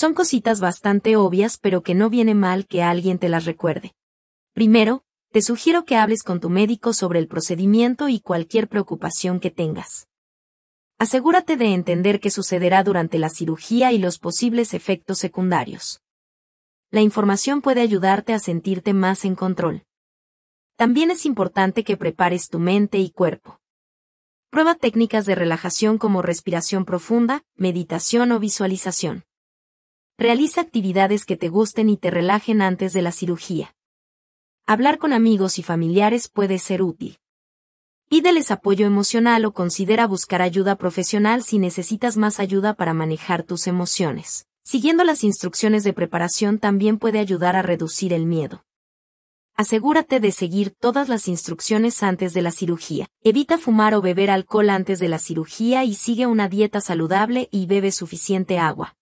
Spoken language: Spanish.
Son cositas bastante obvias pero que no viene mal que alguien te las recuerde. Primero, te sugiero que hables con tu médico sobre el procedimiento y cualquier preocupación que tengas. Asegúrate de entender qué sucederá durante la cirugía y los posibles efectos secundarios. La información puede ayudarte a sentirte más en control. También es importante que prepares tu mente y cuerpo. Prueba técnicas de relajación como respiración profunda, meditación o visualización. Realiza actividades que te gusten y te relajen antes de la cirugía. Hablar con amigos y familiares puede ser útil. Pídeles apoyo emocional o considera buscar ayuda profesional si necesitas más ayuda para manejar tus emociones. Siguiendo las instrucciones de preparación también puede ayudar a reducir el miedo. Asegúrate de seguir todas las instrucciones antes de la cirugía. Evita fumar o beber alcohol antes de la cirugía y sigue una dieta saludable y bebe suficiente agua.